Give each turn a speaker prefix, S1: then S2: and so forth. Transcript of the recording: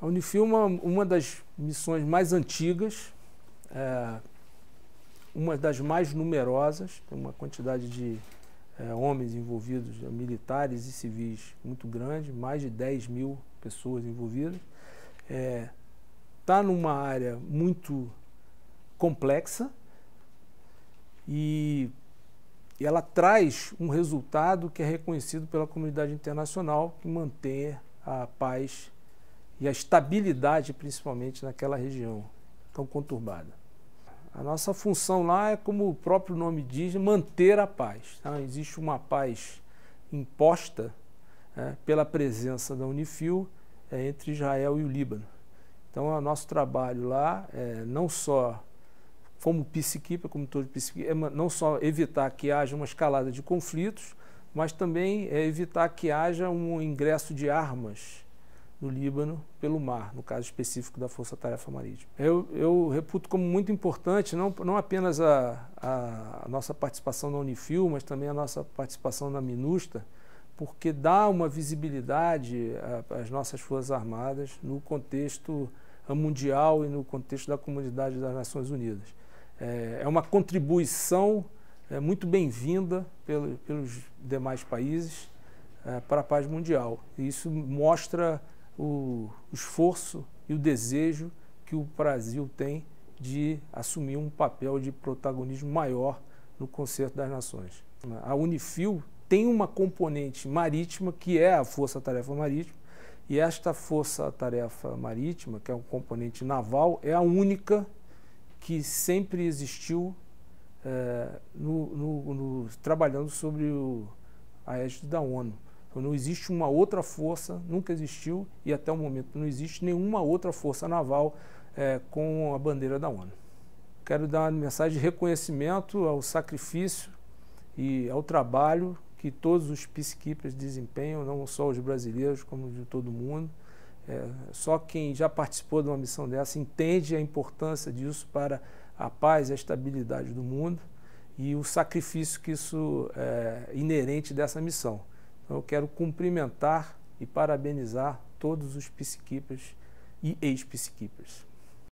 S1: A Unifil é uma, uma das missões mais antigas, é, uma das mais numerosas, tem uma quantidade de é, homens envolvidos, é, militares e civis, muito grande, mais de 10 mil pessoas envolvidas. Está é, tá numa área muito complexa e ela traz um resultado que é reconhecido pela comunidade internacional que mantém a paz e a estabilidade, principalmente naquela região tão conturbada. A nossa função lá é, como o próprio nome diz, manter a paz. Tá? existe uma paz imposta é, pela presença da Unifil é, entre Israel e o Líbano. Então, o nosso trabalho lá é não só como peacekeeper, como todo peacekeeper, é não só evitar que haja uma escalada de conflitos, mas também é evitar que haja um ingresso de armas do Líbano pelo mar, no caso específico da Força Tarefa Marítima. Eu, eu reputo como muito importante não, não apenas a, a, nossa participação na Unifil, mas também a nossa participação na Minusta, porque dá uma visibilidade às nossas Forças Armadas no contexto mundial e no contexto da comunidade das Nações Unidas. É, é uma contribuição é, muito bem-vinda pelo, pelos demais países é, para a paz mundial. isso mostra o esforço e o desejo que o Brasil tem de assumir um papel de protagonismo maior no Concerto das Nações. A Unifil tem uma componente marítima, que é a Força Tarefa Marítima, e esta Força Tarefa Marítima, que é um componente naval, é a única que sempre existiu é, no, no, no, trabalhando sobre o, a égide da ONU. Não existe uma outra força, nunca existiu e até o momento não existe nenhuma outra força naval é, com a bandeira da ONU. Quero dar uma mensagem de reconhecimento ao sacrifício e ao trabalho que todos os peacekeepers desempenham, não só os brasileiros, como de todo mundo. É, só quem já participou de uma missão dessa entende a importância disso para a paz e a estabilidade do mundo e o sacrifício que isso é inerente dessa missão eu quero cumprimentar e parabenizar todos os psiquipas e ex-psiquipas.